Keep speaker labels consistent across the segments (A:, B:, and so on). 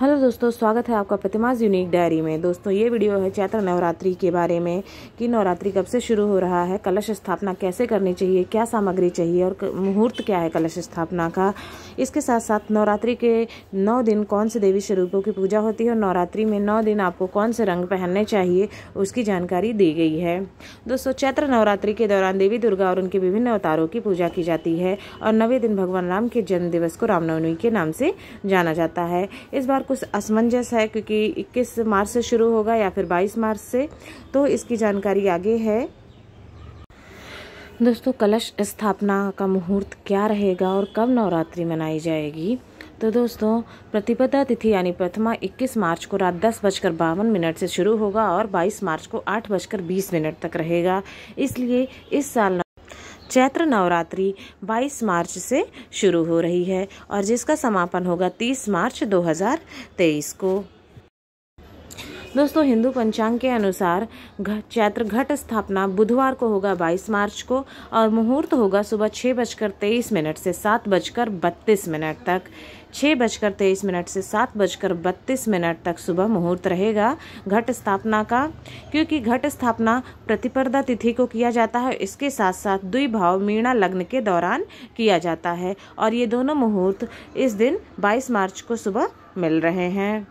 A: hello दोस्तों स्वागत है आपका प्रतिमाज यूनिक डायरी में दोस्तों ये वीडियो है चैत्र नवरात्रि के बारे में कि नवरात्रि कब से शुरू हो रहा है कलश स्थापना कैसे करनी चाहिए क्या सामग्री चाहिए और मुहूर्त क्या है कलश स्थापना का इसके साथ साथ नवरात्रि के नौ दिन कौन से देवी स्वरूपों की पूजा होती है और नवरात्रि में नौ दिन आपको कौन से रंग पहनने चाहिए उसकी जानकारी दी गई है दोस्तों चैत्र नवरात्रि के दौरान देवी दुर्गा और उनके विभिन्न अवतारों की पूजा की जाती है और नवे दिन भगवान राम के जन्मदिवस को रामनवमी के नाम से जाना जाता है इस बार और कुछ असमंजस है क्योंकि 21 मार्च से शुरू होगा या फिर 22 मार्च से तो इसकी जानकारी आगे है दोस्तों कलश स्थापना का मुहूर्त क्या रहेगा और कब नवरात्रि मनाई जाएगी तो दोस्तों प्रतिपदा तिथि यानी प्रथमा 21 मार्च को रात दस बजकर बावन मिनट से शुरू होगा और 22 मार्च को आठ बजकर बीस मिनट तक रहेगा इसलिए इस साल चैत्र नवरात्रि 22 मार्च से शुरू हो रही है और जिसका समापन होगा 30 मार्च 2023 को दोस्तों हिंदू पंचांग के अनुसार चैत्र घट स्थापना बुधवार को होगा बाईस मार्च को और मुहूर्त होगा सुबह छः बजकर तेईस मिनट से सात बजकर बत्तीस मिनट तक छः बजकर तेईस मिनट से सात बजकर बत्तीस मिनट तक सुबह मुहूर्त रहेगा घट स्थापना का क्योंकि घट स्थापना प्रतिपर्दा तिथि को किया जाता है इसके साथ साथ द्विभाव मीणा लग्न के दौरान किया जाता है और ये दोनों मुहूर्त इस दिन 22 मार्च को सुबह मिल रहे हैं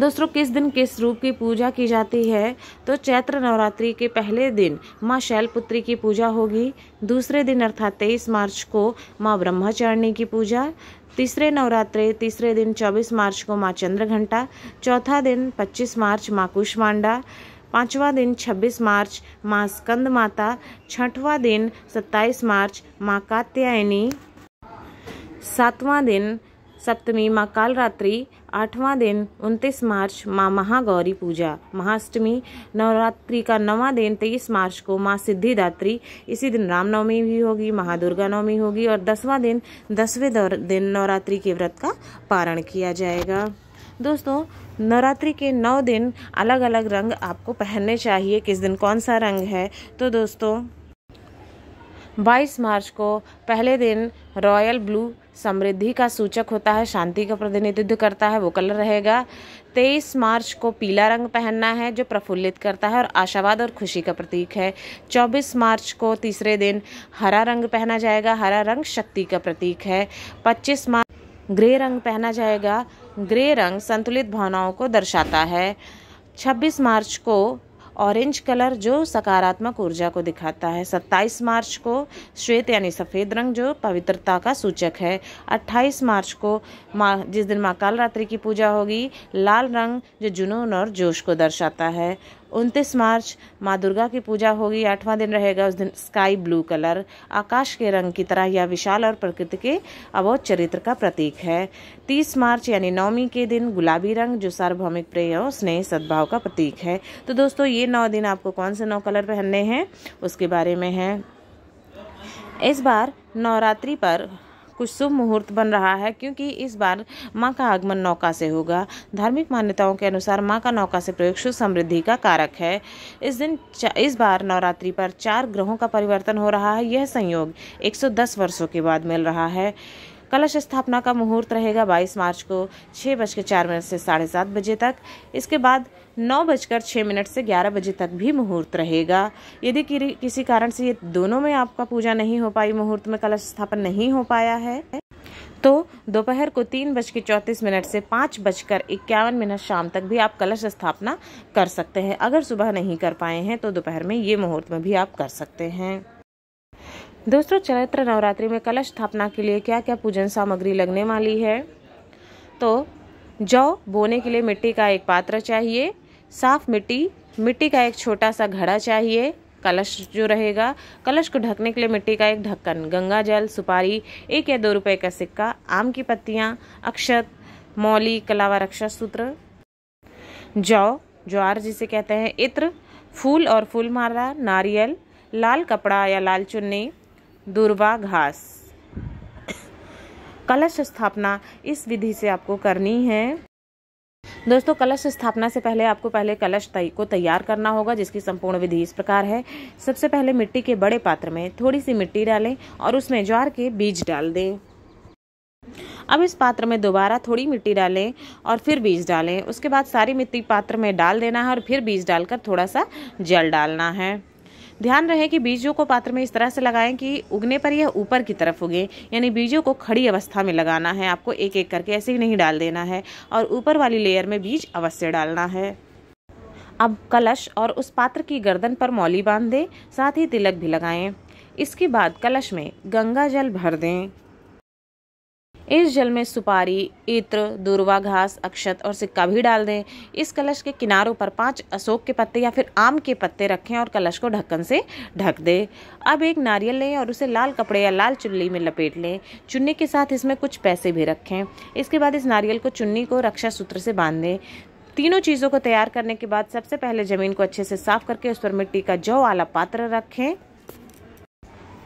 A: दोस्तों किस दिन किस रूप की पूजा की जाती है तो चैत्र नवरात्रि के पहले दिन माँ शैलपुत्री की पूजा होगी दूसरे दिन अर्थात तेईस मार्च को माँ ब्रह्मचारिणी की पूजा तीसरे नवरात्रे तीसरे दिन चौबीस मार्च को माँ चंद्र चौथा दिन पच्चीस मार्च माँ कुशमांडा पाँचवा दिन 26 मार्च माँ स्कंद माता छठवा दिन 27 मार्च माँ कात्यायनी सातवां दिन सप्तमी माँ कालरात्रि आठवां दिन 29 मार्च माँ महागौरी पूजा महाअष्टमी नवरात्रि का नवा दिन 23 मार्च को माँ सिद्धिदात्री इसी दिन रामनवमी भी होगी महादुर्गा नवमी होगी और दसवां दिन दसवें दिन नवरात्रि के व्रत का पारण किया जाएगा दोस्तों नवरात्रि के नौ दिन अलग अलग रंग आपको पहनने चाहिए किस दिन कौन सा रंग है तो दोस्तों 22 मार्च को पहले दिन रॉयल ब्लू समृद्धि का सूचक होता है शांति का प्रतिनिधित्व करता है वो कलर रहेगा 23 मार्च को पीला रंग पहनना है जो प्रफुल्लित करता है और आशावाद और खुशी का प्रतीक है 24 मार्च को तीसरे दिन हरा रंग पहना जाएगा हरा रंग शक्ति का प्रतीक है 25 मार्च ग्रे रंग पहना जाएगा ग्रे रंग संतुलित भावनाओं को दर्शाता है 26 मार्च को ऑरेंज कलर जो सकारात्मक ऊर्जा को दिखाता है 27 मार्च को श्वेत यानी सफ़ेद रंग जो पवित्रता का सूचक है 28 मार्च को माँ जिस दिन माँ काल रात्रि की पूजा होगी लाल रंग जो जुनून और जोश को दर्शाता है उनतीस मार्च माँ दुर्गा की पूजा होगी आठवां दिन रहेगा उस दिन स्काई ब्लू कलर आकाश के रंग की तरह यह विशाल और प्रकृति के अबोध चरित्र का प्रतीक है तीस मार्च यानी नवमी के दिन गुलाबी रंग जो सार्वभौमिक प्रेय और स्नेह सद्भाव का प्रतीक है तो दोस्तों ये नौ दिन आपको कौन से नौ कलर पहनने हैं उसके बारे में है इस बार नवरात्रि पर कुछ शुभ मुहूर्त बन रहा है क्योंकि इस बार माँ का आगमन नौका से होगा धार्मिक मान्यताओं के अनुसार माँ का नौका से प्रयोग शुभ समृद्धि का कारक है इस दिन इस बार नवरात्रि पर चार ग्रहों का परिवर्तन हो रहा है यह संयोग एक वर्षों के बाद मिल रहा है कलश स्थापना का मुहूर्त रहेगा 22 मार्च को छः बजकर चार मिनट से साढ़े सात बजे तक इसके बाद नौ बजकर छः मिनट से ग्यारह बजे तक भी मुहूर्त रहेगा यदि किसी कारण से ये दोनों में आपका पूजा नहीं हो पाई मुहूर्त में कलश स्थापन नहीं हो पाया है तो दोपहर को तीन बज के चौंतीस मिनट से पाँच बजकर इक्यावन मिनट शाम तक भी आप कलश स्थापना कर सकते हैं अगर सुबह नहीं कर पाए हैं तो दोपहर में ये मुहूर्त में भी आप कर सकते हैं दोस्तों चैत्र नवरात्रि में कलश स्थापना के लिए क्या क्या पूजन सामग्री लगने वाली है तो जौ बोने के लिए मिट्टी का एक पात्र चाहिए साफ मिट्टी मिट्टी का एक छोटा सा घड़ा चाहिए कलश जो रहेगा कलश को ढकने के लिए मिट्टी का एक ढक्कन गंगा जल सुपारी एक या दो रुपए का सिक्का आम की पत्तियाँ अक्षत मौली कलावा रक्षा सूत्र जौ ज्वार जिसे कहते हैं इत्र फूल और फूल मारा नारियल लाल कपड़ा या लाल चुन्नी घास कलश स्थापना इस विधि से आपको करनी है दोस्तों कलश स्थापना से पहले आपको पहले कलश को तैयार करना होगा जिसकी संपूर्ण विधि इस प्रकार है सबसे पहले मिट्टी के बड़े पात्र में थोड़ी सी मिट्टी डालें और उसमें ज्वार के बीज डाल दें अब इस पात्र में दोबारा थोड़ी मिट्टी डालें और फिर बीज डालें उसके बाद सारी मिट्टी पात्र में डाल देना है और फिर बीज डालकर थोड़ा सा जल डालना है ध्यान रहे कि बीजों को पात्र में इस तरह से लगाएं कि उगने पर यह ऊपर की तरफ उगे यानी बीजों को खड़ी अवस्था में लगाना है आपको एक एक करके ऐसे ही नहीं डाल देना है और ऊपर वाली लेयर में बीज अवश्य डालना है अब कलश और उस पात्र की गर्दन पर मौली बांध दें साथ ही तिलक भी लगाएं इसके बाद कलश में गंगा जल भर दें इस जल में सुपारी इत्र दूरवा घास अक्षत और सिक्का भी डाल दें इस कलश के किनारों पर पांच अशोक के पत्ते या फिर आम के पत्ते रखें और कलश को ढक्कन से ढक दें अब एक नारियल लें और उसे लाल कपड़े या लाल चुन्नी में लपेट लें चुन्नी के साथ इसमें कुछ पैसे भी रखें इसके बाद इस नारियल को चुन्नी को रक्षा सूत्र से बांध दें तीनों चीज़ों को तैयार करने के बाद सबसे पहले ज़मीन को अच्छे से साफ करके उस पर मिट्टी का जौ वाला पात्र रखें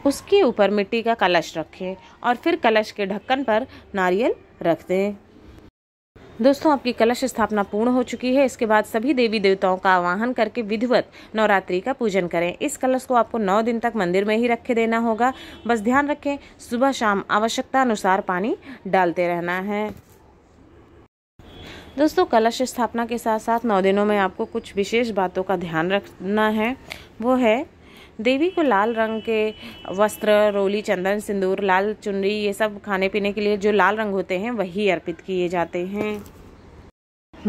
A: उसके ऊपर मिट्टी का कलश रखें और फिर कलश के ढक्कन पर नारियल रख दें दोस्तों आपकी कलश स्थापना पूर्ण हो चुकी है इसके बाद सभी देवी देवताओं का आवाहन करके विधिवत नवरात्रि का पूजन करें इस कलश को आपको नौ दिन तक मंदिर में ही रखे देना होगा बस ध्यान रखें सुबह शाम आवश्यकता अनुसार पानी डालते रहना है दोस्तों कलश स्थापना के साथ साथ नौ दिनों में आपको कुछ विशेष बातों का ध्यान रखना है वो है देवी को लाल रंग के वस्त्र रोली चंदन सिंदूर लाल चुनरी ये सब खाने पीने के लिए जो लाल रंग होते हैं वही अर्पित किए जाते हैं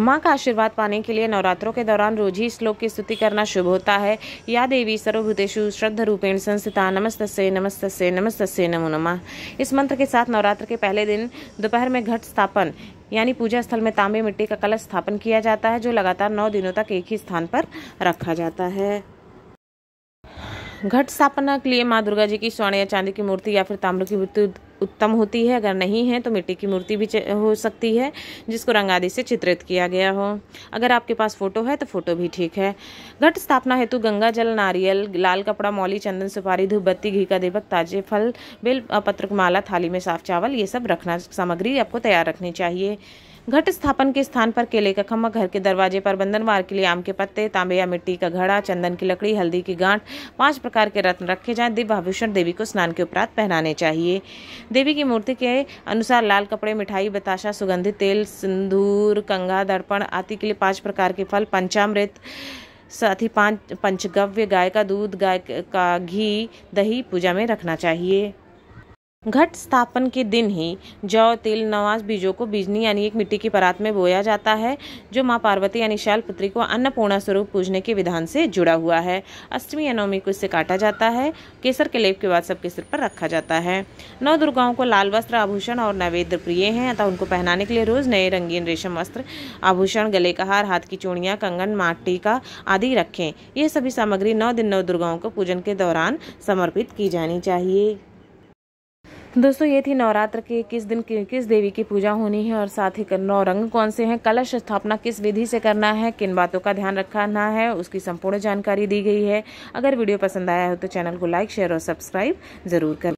A: माँ का आशीर्वाद पाने के लिए नवरात्रों के दौरान रोज ही श्लोक की स्तुति करना शुभ होता है या देवी सर्वभूतेशु श्रद्ध रूपेण संस्थिता नमस्त से नमस्त से नमस्त से नमो नम इस मंत्र के साथ नवरात्र के पहले दिन दोपहर में घट स्थापन यानी पूजा स्थल में तांबे मिट्टी का कलश स्थापन किया जाता है जो लगातार नौ दिनों तक एक ही स्थान पर रखा जाता है घट स्थापना के लिए माँ दुर्गा जी की स्वर्ण या चांदी की मूर्ति या फिर ताम्र की मूर्ति उत्तम होती है अगर नहीं है तो मिट्टी की मूर्ति भी हो सकती है जिसको रंग आदि से चित्रित किया गया हो अगर आपके पास फोटो है तो फोटो भी ठीक है घट स्थापना हेतु गंगा जल नारियल लाल कपड़ा मौली चंदन सुपारी धूपबत्ती घी का दीपक ताजे फल बेल पत्रक माला थाली में साफ चावल ये सब रखना सामग्री आपको तैयार रखनी चाहिए घट स्थापन के स्थान पर केले का खम्भा घर के दरवाजे पर बंधनवार के लिए आम के पत्ते तांबे या मिट्टी का घड़ा चंदन की लकड़ी हल्दी की गांठ पांच प्रकार के रत्न रखे जाएं आभूषण देवी को स्नान के उपरांत पहनाने चाहिए देवी की मूर्ति के अनुसार लाल कपड़े मिठाई बताशा सुगंधित तेल सिंदूर कंघा दर्पण आदि के लिए पाँच प्रकार के फल पंचामृत साथ ही पांच पंचगव्य गाय का दूध गाय का घी दही पूजा में रखना चाहिए घट स्थापन के दिन ही जौ तिल नवास बीजों को बीजनी यानी एक मिट्टी की परात में बोया जाता है जो माँ पार्वती यानी शैल पुत्री को अन्नपूर्णा स्वरूप पूजने के विधान से जुड़ा हुआ है अष्टमी या नवमी को इससे काटा जाता है केसर के लेप के बाद सबके सिर पर रखा जाता है नौ दुर्गाओं को लाल वस्त्र आभूषण और नैवेद्य प्रिय हैं अतः उनको पहनाने के लिए रोज नए रंगीन रेशम वस्त्र आभूषण गले का हार हाथ की चूड़ियाँ कंगन माटी का आदि रखें यह सभी सामग्री नौ दिन नौ दुर्गाओं को पूजन के दौरान समर्पित की जानी चाहिए दोस्तों ये थी नवरात्र के किस दिन किस देवी की पूजा होनी है और साथ ही नौ रंग कौन से हैं कलश स्थापना किस विधि से करना है किन बातों का ध्यान रखना है उसकी संपूर्ण जानकारी दी गई है अगर वीडियो पसंद आया हो तो चैनल को लाइक शेयर और सब्सक्राइब जरूर करें